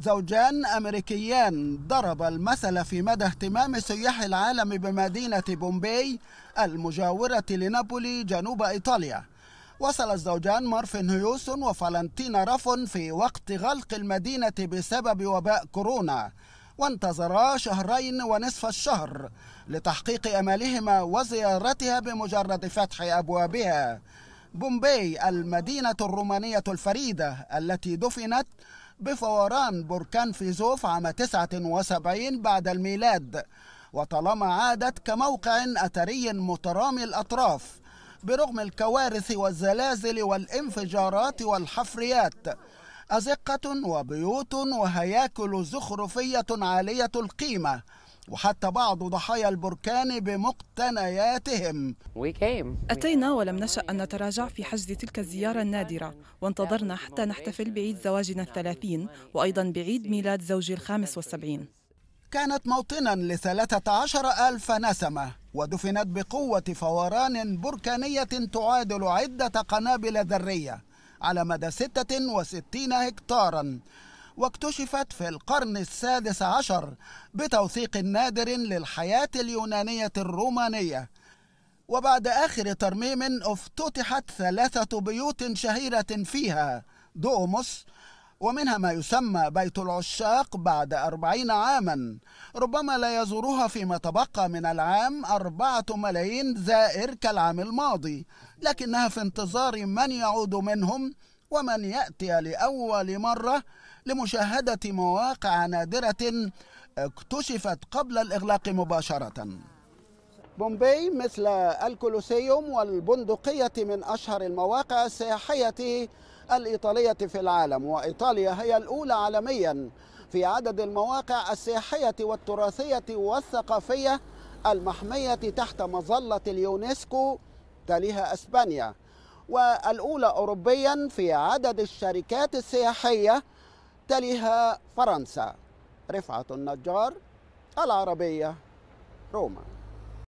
زوجان أمريكيان ضرب المثل في مدى اهتمام سياح العالم بمدينة بومبي المجاورة لنابولي جنوب إيطاليا وصل الزوجان مارفن هيوسون وفالنتينا رافون في وقت غلق المدينة بسبب وباء كورونا وانتظرا شهرين ونصف الشهر لتحقيق أمالهما وزيارتها بمجرد فتح أبوابها بومبي المدينة الرومانية الفريدة التي دفنت بفوران بركان فيزوف عام 79 بعد الميلاد وطالما عادت كموقع أثري مترامي الأطراف برغم الكوارث والزلازل والانفجارات والحفريات أزقة وبيوت وهياكل زخرفية عالية القيمة وحتى بعض ضحايا البركان بمقتنياتهم أتينا ولم نشأ أن نتراجع في حجز تلك الزيارة النادرة وانتظرنا حتى نحتفل بعيد زواجنا الثلاثين وأيضا بعيد ميلاد زوجي الخامس والسبعين كانت موطنا لثلاثة عشر ألف نسمة ودفنت بقوة فوران بركانية تعادل عدة قنابل ذرية على مدى 66 هكتارا واكتشفت في القرن السادس عشر بتوثيق نادر للحياة اليونانية الرومانية وبعد آخر ترميم افتتحت ثلاثة بيوت شهيرة فيها دوموس ومنها ما يسمى بيت العشاق بعد أربعين عاما ربما لا يزورها فيما تبقى من العام أربعة ملايين زائر كالعام الماضي لكنها في انتظار من يعود منهم ومن يأتي لأول مرة لمشاهدة مواقع نادرة اكتشفت قبل الإغلاق مباشرة بومبي مثل الكولوسيوم والبندقية من أشهر المواقع السياحية الإيطالية في العالم وإيطاليا هي الأولى عالميا في عدد المواقع السياحية والتراثية والثقافية المحمية تحت مظلة اليونسكو تليها أسبانيا والأولى أوروبيا في عدد الشركات السياحية تليها فرنسا رفعة النجار العربية روما